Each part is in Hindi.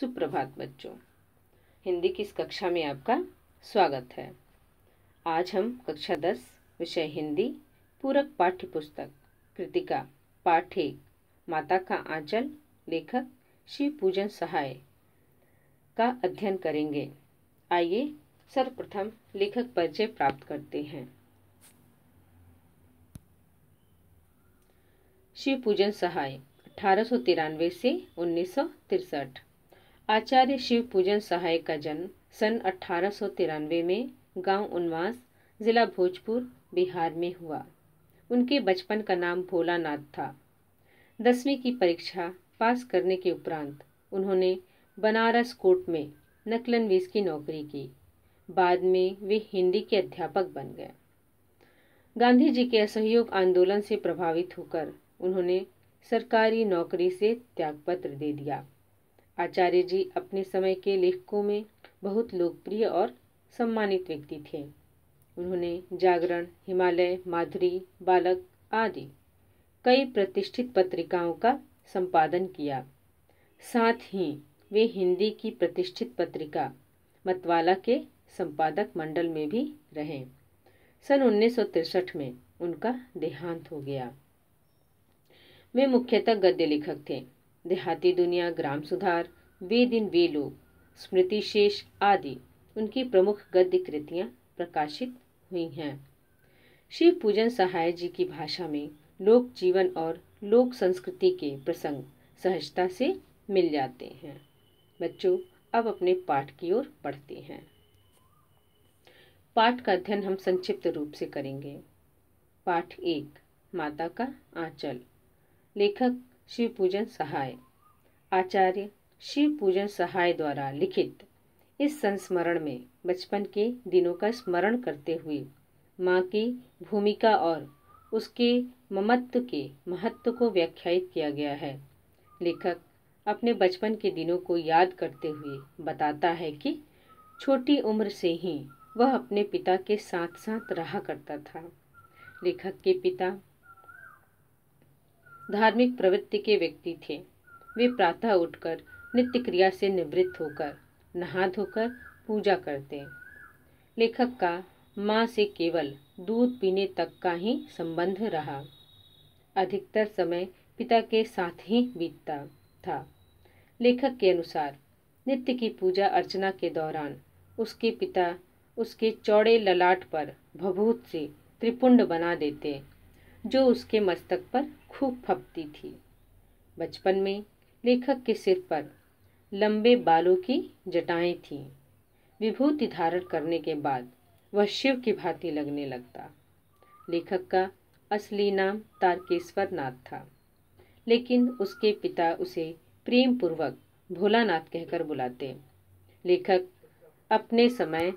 सुप्रभात बच्चों हिंदी की इस कक्षा में आपका स्वागत है आज हम कक्षा दस विषय हिंदी पूरक पाठ्य पुस्तक कृतिका पाठ्य माता का आंचल लेखक शिव पूजन सहाय का अध्ययन करेंगे आइए सर्वप्रथम लेखक परिचय प्राप्त करते हैं शिव पूजन सहाय अठारह से उन्नीस आचार्य शिव पूजन सहाय का जन्म सन अठारह में गांव उन्वास जिला भोजपुर बिहार में हुआ उनके बचपन का नाम भोलानाथ था दसवीं की परीक्षा पास करने के उपरांत उन्होंने बनारस कोर्ट में नकलनवीज की नौकरी की बाद में वे हिंदी के अध्यापक बन गए गांधी जी के असहयोग आंदोलन से प्रभावित होकर उन्होंने सरकारी नौकरी से त्यागपत्र दे दिया आचार्य जी अपने समय के लेखकों में बहुत लोकप्रिय और सम्मानित व्यक्ति थे उन्होंने जागरण हिमालय माधुरी बालक आदि कई प्रतिष्ठित पत्रिकाओं का संपादन किया साथ ही वे हिंदी की प्रतिष्ठित पत्रिका मतवाला के संपादक मंडल में भी रहे सन उन्नीस में उनका देहांत हो गया वे मुख्यतः गद्य लेखक थे देहाती दुनिया ग्राम सुधार वे दिन वे लोग स्मृति शेष आदि उनकी प्रमुख गद्य कृतियाँ प्रकाशित हुई हैं शिव पूजन सहाय जी की भाषा में लोक जीवन और लोक संस्कृति के प्रसंग सहजता से मिल जाते हैं बच्चों अब अपने पाठ की ओर पढ़ते हैं पाठ का अध्ययन हम संक्षिप्त रूप से करेंगे पाठ एक माता का आंचल लेखक शिव पूजन सहाय आचार्य शिव पूजन सहाय द्वारा लिखित इस संस्मरण में बचपन के दिनों का स्मरण करते हुए माँ की भूमिका और उसके ममत्व के महत्व को व्याख्यायित किया गया है लेखक अपने बचपन के दिनों को याद करते हुए बताता है कि छोटी उम्र से ही वह अपने पिता के साथ साथ रहा करता था लेखक के पिता धार्मिक प्रवृत्ति के व्यक्ति थे वे प्रातः उठकर नित्य क्रिया से निवृत्त होकर नहा धोकर पूजा करते लेखक का माँ से केवल दूध पीने तक का ही संबंध रहा अधिकतर समय पिता के साथ ही बीतता था लेखक के अनुसार नित्य की पूजा अर्चना के दौरान उसके पिता उसके चौड़े ललाट पर भभूत से त्रिपुंड बना देते जो उसके मस्तक पर खूब फपती थी बचपन में लेखक के सिर पर लंबे बालों की जटाएं थीं विभूति धारण करने के बाद वह शिव की भांति लगने लगता लेखक का असली नाम तारकेश्वर नाथ था लेकिन उसके पिता उसे प्रेम पूर्वक भोलानाथ कहकर बुलाते लेखक अपने समय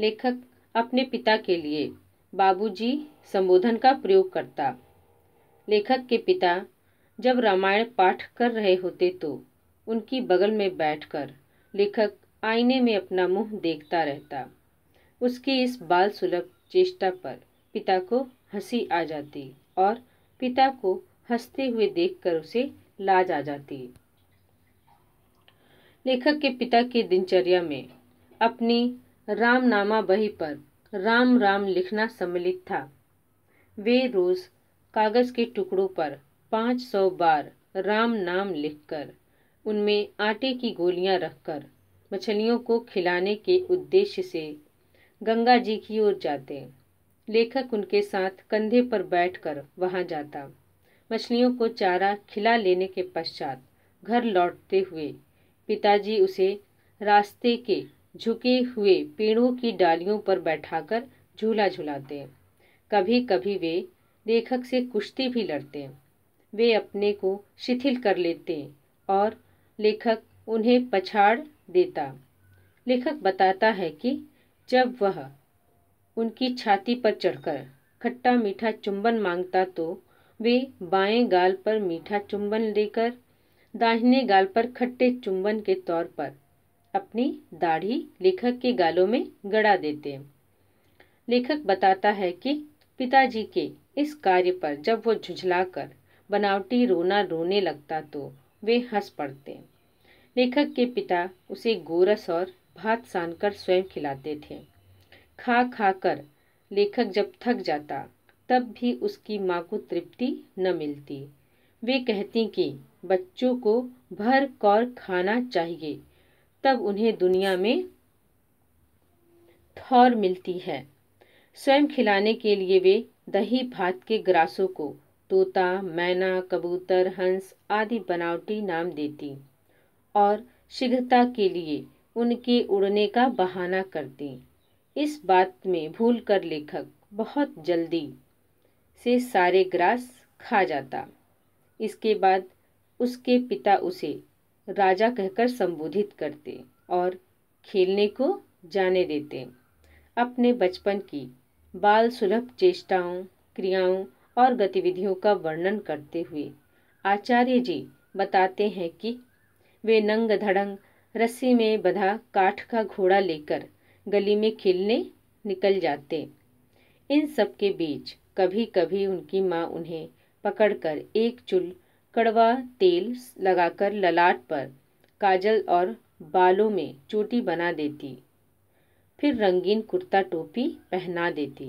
लेखक अपने पिता के लिए बाबूजी संबोधन का प्रयोग करता लेखक के पिता जब रामायण पाठ कर रहे होते तो उनकी बगल में बैठकर लेखक आईने में अपना मुंह देखता रहता उसकी इस बाल सुलभ चेष्टा पर पिता को हंसी आ जाती और पिता को हंसते हुए देखकर उसे लाज आ जाती लेखक के पिता की दिनचर्या में अपनी रामनामा बही पर राम राम लिखना सम्मिलित था वे रोज कागज के टुकड़ों पर पाँच सौ बार राम नाम लिखकर उनमें आटे की गोलियां रखकर मछलियों को खिलाने के उद्देश्य से गंगा जी की ओर जाते लेखक उनके साथ कंधे पर बैठकर वहां जाता मछलियों को चारा खिला लेने के पश्चात घर लौटते हुए पिताजी उसे रास्ते के झुके हुए पेड़ों की डालियों पर बैठाकर झूला झुलाते कभी कभी वे लेखक से कुश्ती भी लड़ते वे अपने को शिथिल कर लेते और लेखक उन्हें पछाड़ देता लेखक बताता है कि जब वह उनकी छाती पर चढ़कर खट्टा मीठा चुंबन मांगता तो वे बाएं गाल पर मीठा चुंबन लेकर दाहिने गाल पर खट्टे चुंबन के तौर पर अपनी दाढ़ी लेखक के गालों में गड़ा देते लेखक बताता है कि पिताजी के इस कार्य पर जब वो झुझलाकर बनावटी रोना रोने लगता तो वे हंस पड़ते लेखक के पिता उसे गोरस और भात सान कर स्वयं खिलाते थे खा खा कर लेखक जब थक जाता तब भी उसकी माँ को तृप्ति न मिलती वे कहती कि बच्चों को भर कौर खाना चाहिए तब उन्हें दुनिया में थौर मिलती है स्वयं खिलाने के लिए वे दही भात के ग्रासों को तोता मैना कबूतर हंस आदि बनावटी नाम देती और शीघ्रता के लिए उनके उड़ने का बहाना करती इस बात में भूल कर लेखक बहुत जल्दी से सारे ग्रास खा जाता इसके बाद उसके पिता उसे राजा कहकर संबोधित करते और खेलने को जाने देते अपने बचपन की बाल सुलभ चेष्टाओं क्रियाओं और गतिविधियों का वर्णन करते हुए आचार्य जी बताते हैं कि वे नंग धड़ंग रस्सी में बधा काठ का घोड़ा लेकर गली में खेलने निकल जाते इन सब के बीच कभी कभी उनकी माँ उन्हें पकड़कर एक चुल कड़वा तेल लगाकर ललाट पर काजल और बालों में चोटी बना देती फिर रंगीन कुर्ता टोपी पहना देती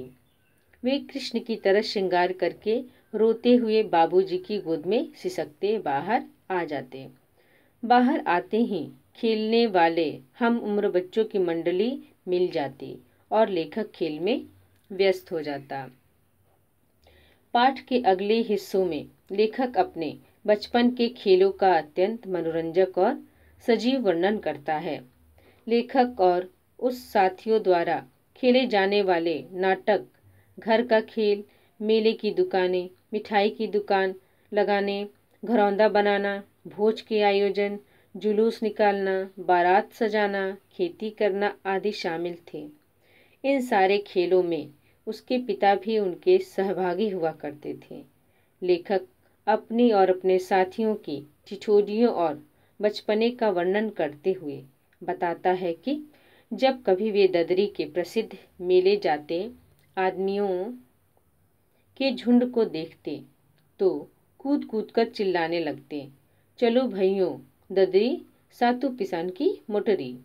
वे कृष्ण की तरह श्रृंगार करके रोते हुए बाबूजी की गोद में सिसकते बाहर आ जाते बाहर आते ही खेलने वाले हम उम्र बच्चों की मंडली मिल जाती और लेखक खेल में व्यस्त हो जाता पाठ के अगले हिस्सों में लेखक अपने बचपन के खेलों का अत्यंत मनोरंजक और सजीव वर्णन करता है लेखक और उस साथियों द्वारा खेले जाने वाले नाटक घर का खेल मेले की दुकानें मिठाई की दुकान लगाने घरौंदा बनाना भोज के आयोजन जुलूस निकालना बारात सजाना खेती करना आदि शामिल थे इन सारे खेलों में उसके पिता भी उनके सहभागी हुआ करते थे लेखक अपनी और अपने साथियों की ठिठोरियों और बचपने का वर्णन करते हुए बताता है कि जब कभी वे ददरी के प्रसिद्ध मेले जाते आदमियों के झुंड को देखते तो कूद कूद कर चिल्लाने लगते चलो भइयों ददरी सातु पिसान की मोटरी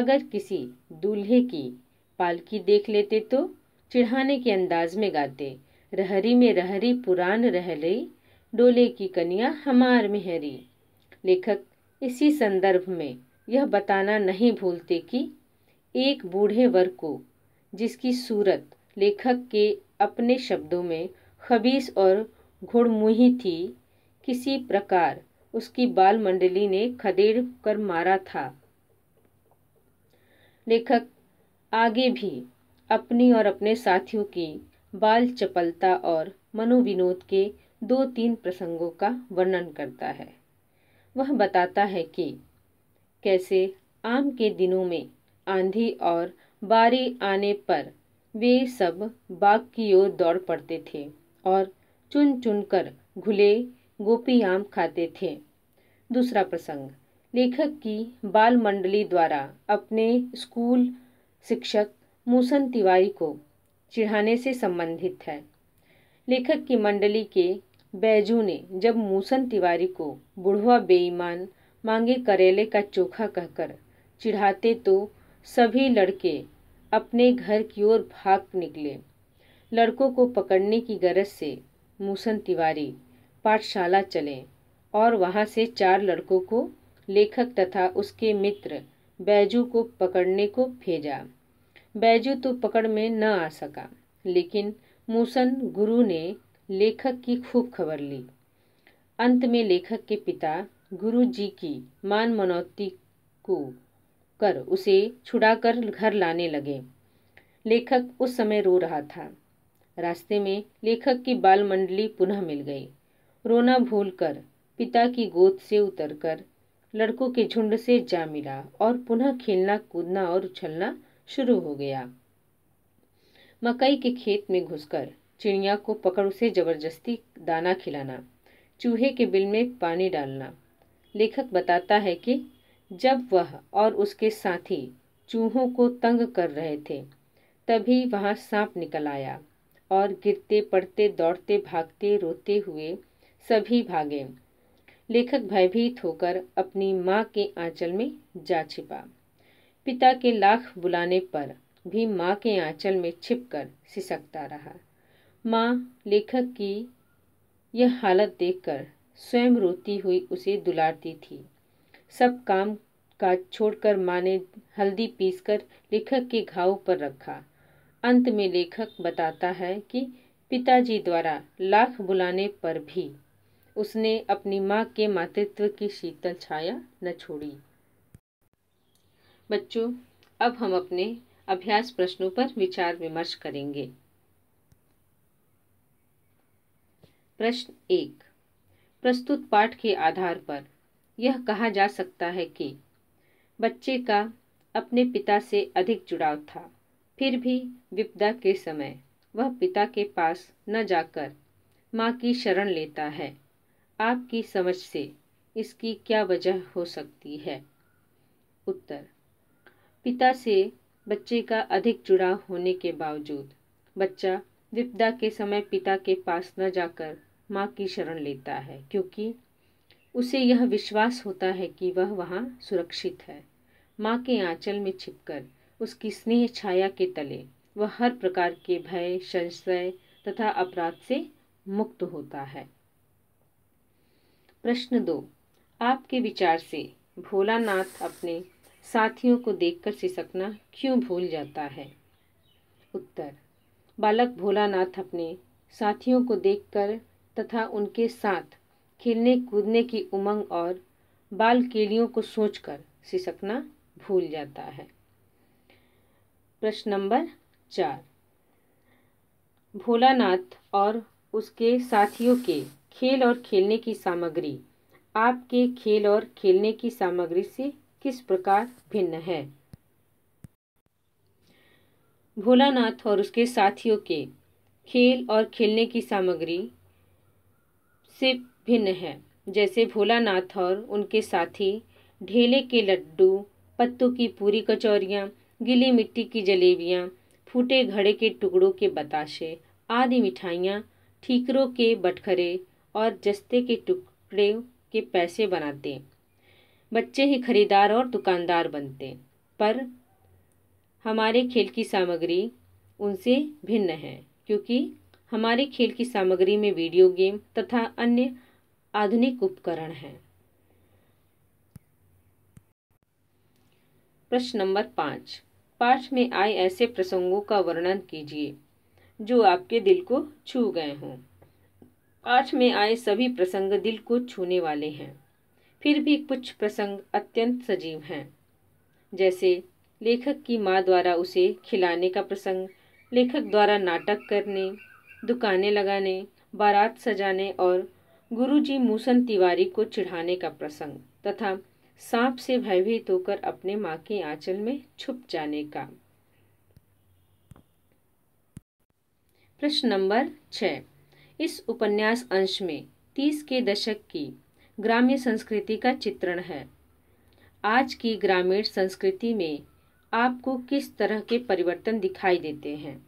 अगर किसी दूल्हे की पालकी देख लेते तो चिढ़ाने के अंदाज में गाते रहरी में रहरी पुरान रह लई डोले की कनिया हमार मेहरी लेखक इसी संदर्भ में यह बताना नहीं भूलते कि एक बूढ़े वर्ग को जिसकी सूरत लेखक के अपने शब्दों में खबीस और घुड़मुही थी किसी प्रकार उसकी बाल मंडली ने खदेड़ कर मारा था लेखक आगे भी अपनी और अपने साथियों की बाल चपलता और मनोविनोद के दो तीन प्रसंगों का वर्णन करता है वह बताता है कि कैसे आम के दिनों में आंधी और बारी आने पर वे सब बाग की ओर दौड़ पड़ते थे और चुन चुन कर घुले गोपी आम खाते थे दूसरा प्रसंग लेखक की बाल मंडली द्वारा अपने स्कूल शिक्षक मूसन तिवारी को चिढ़ाने से संबंधित है लेखक की मंडली के बैजू ने जब मूसन तिवारी को बुढ़वा बेईमान मांगे करेले का चोखा कहकर चिढ़ाते तो सभी लड़के अपने घर की ओर भाग निकले लड़कों को पकड़ने की गरज से मूसन तिवारी पाठशाला चले और वहाँ से चार लड़कों को लेखक तथा उसके मित्र बैजू को पकड़ने को भेजा बैजू तो पकड़ में न आ सका लेकिन मूसन गुरु ने लेखक की खूब खबर ली अंत में लेखक के पिता गुरु जी की मान मनौती को कर उसे छुड़ाकर घर लाने लगे लेखक उस समय रो रहा था रास्ते में लेखक की बाल मंडली पुनः मिल गई रोना भूलकर पिता की गोद से उतरकर लड़कों के झुंड से जा मिला और पुनः खेलना कूदना और उछलना शुरू हो गया मकई के खेत में घुसकर चिड़िया को पकड़ उसे जबरदस्ती दाना खिलाना चूहे के बिल में पानी डालना लेखक बताता है कि जब वह और उसके साथी चूहों को तंग कर रहे थे तभी वहाँ सांप निकल आया और गिरते पड़ते दौड़ते भागते रोते हुए सभी भागे लेखक भयभीत होकर अपनी माँ के आंचल में जा छिपा पिता के लाख बुलाने पर भी माँ के आंचल में छिपकर सिसकता रहा माँ लेखक की यह हालत देखकर स्वयं रोती हुई उसे दुलारती थी सब काम काज छोड़कर माँ ने हल्दी पीसकर लेखक के घाव पर रखा अंत में लेखक बताता है कि पिताजी द्वारा लाख बुलाने पर भी उसने अपनी माँ के मातृत्व की शीतल छाया न छोड़ी बच्चों अब हम अपने अभ्यास प्रश्नों पर विचार विमर्श करेंगे प्रश्न एक प्रस्तुत पाठ के आधार पर यह कहा जा सकता है कि बच्चे का अपने पिता से अधिक जुड़ाव था फिर भी विपदा के समय वह पिता के पास न जाकर माँ की शरण लेता है आपकी समझ से इसकी क्या वजह हो सकती है उत्तर पिता से बच्चे का अधिक जुड़ाव होने के बावजूद बच्चा विपदा के समय पिता के पास न जाकर माँ की शरण लेता है क्योंकि उसे यह विश्वास होता है कि वह वहाँ सुरक्षित है माँ के आंचल में छिपकर उसकी स्नेह छाया के तले वह हर प्रकार के भय संशय तथा अपराध से मुक्त होता है प्रश्न दो आपके विचार से भोलानाथ अपने साथियों को देखकर सिसकना क्यों भूल जाता है उत्तर बालक भोलानाथ अपने साथियों को देखकर तथा उनके साथ खेलने कूदने की उमंग और बाल केलियों को सोचकर सिसकना भूल जाता है प्रश्न नंबर चार भोलानाथ और उसके साथियों के खेल और खेलने की सामग्री आपके खेल और खेलने की सामग्री से किस प्रकार भिन्न है भोलानाथ और उसके साथियों के खेल और खेलने की सामग्री से भिन्न है जैसे भोलानाथ और उनके साथी ढेले के लड्डू पत्तों की पूरी कचौरियाँ गीली मिट्टी की जलेबियाँ फूटे घड़े के टुकड़ों के बताशे आदि मिठाइयाँ ठीकरों के बटखरे और जस्ते के टुकड़े के पैसे बनाते बच्चे ही खरीदार और दुकानदार बनते पर हमारे खेल की सामग्री उनसे भिन्न है क्योंकि हमारे खेल की सामग्री में वीडियो गेम तथा अन्य आधुनिक उपकरण हैं प्रश्न नंबर पाँच पाठ में आए ऐसे प्रसंगों का वर्णन कीजिए जो आपके दिल को छू गए हों पाठ में आए सभी प्रसंग दिल को छूने वाले हैं फिर भी कुछ प्रसंग अत्यंत सजीव हैं जैसे लेखक की माँ द्वारा उसे खिलाने का प्रसंग लेखक द्वारा नाटक करने दुकानें लगाने बारात सजाने और गुरुजी मूसन तिवारी को चिढ़ाने का प्रसंग तथा सांप से भयभीत होकर अपने माँ के आंचल में छुप जाने का प्रश्न नंबर छ इस उपन्यास अंश में तीस के दशक की ग्राम्य संस्कृति का चित्रण है आज की ग्रामीण संस्कृति में आपको किस तरह के परिवर्तन दिखाई देते हैं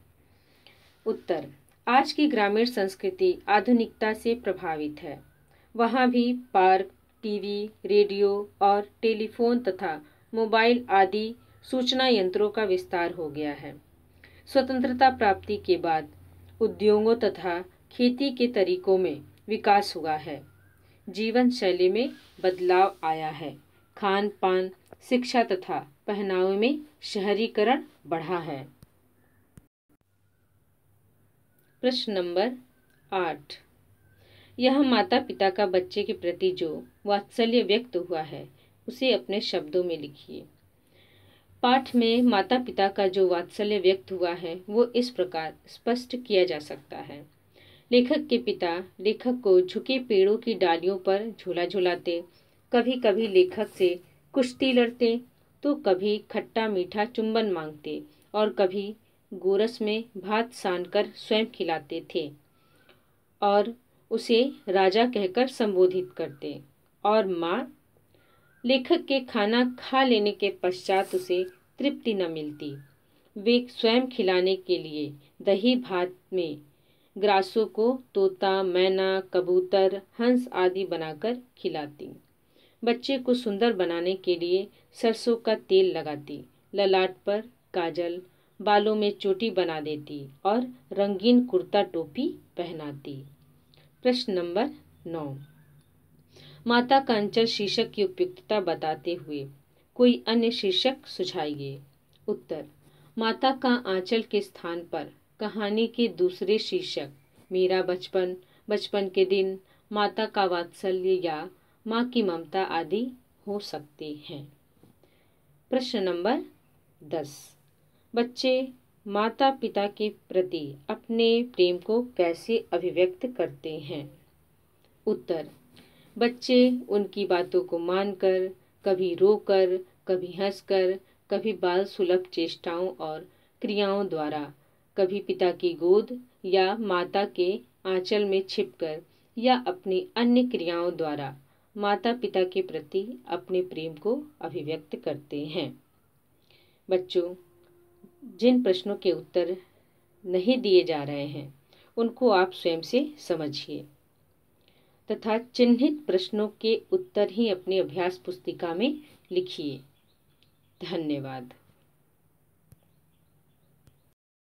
उत्तर आज की ग्रामीण संस्कृति आधुनिकता से प्रभावित है वहाँ भी पार्क टीवी रेडियो और टेलीफोन तथा मोबाइल आदि सूचना यंत्रों का विस्तार हो गया है स्वतंत्रता प्राप्ति के बाद उद्योगों तथा खेती के तरीकों में विकास हुआ है जीवन शैली में बदलाव आया है खान पान शिक्षा तथा पहनावे में शहरीकरण बढ़ा है प्रश्न नंबर आठ यह माता पिता का बच्चे के प्रति जो वात्सल्य व्यक्त हुआ है उसे अपने शब्दों में लिखिए पाठ में माता पिता का जो वात्सल्य व्यक्त हुआ है वो इस प्रकार स्पष्ट किया जा सकता है लेखक के पिता लेखक को झुके पेड़ों की डालियों पर झूला झुलाते कभी कभी लेखक से कुश्ती लड़ते तो कभी खट्टा मीठा चुंबन मांगते और कभी गोरस में भात सान कर स्वयं खिलाते थे और उसे राजा कहकर संबोधित करते और माँ लेखक के खाना खा लेने के पश्चात उसे तृप्ति न मिलती वे स्वयं खिलाने के लिए दही भात में ग्रासों को तोता मैना कबूतर हंस आदि बनाकर खिलाती बच्चे को सुंदर बनाने के लिए सरसों का तेल लगाती ललाट पर काजल बालों में चोटी बना देती और रंगीन कुर्ता टोपी पहनाती प्रश्न नंबर नौ माता का अंचल शीर्षक की उपयुक्तता बताते हुए कोई अन्य शीर्षक सुझाइए उत्तर माता का आंचल के स्थान पर कहानी के दूसरे शीर्षक मेरा बचपन बचपन के दिन माता का वात्सल्य या माँ की ममता आदि हो सकते हैं प्रश्न नंबर दस बच्चे माता पिता के प्रति अपने प्रेम को कैसे अभिव्यक्त करते हैं उत्तर बच्चे उनकी बातों को मानकर कभी रोकर कभी हंसकर कभी बाल सुलभ चेष्टाओं और क्रियाओं द्वारा कभी पिता की गोद या माता के आंचल में छिपकर या अपनी अन्य क्रियाओं द्वारा माता पिता के प्रति अपने प्रेम को अभिव्यक्त करते हैं बच्चों जिन प्रश्नों के उत्तर नहीं दिए जा रहे हैं उनको आप स्वयं से समझिए तथा चिन्हित प्रश्नों के उत्तर ही अपनी अभ्यास पुस्तिका में लिखिए धन्यवाद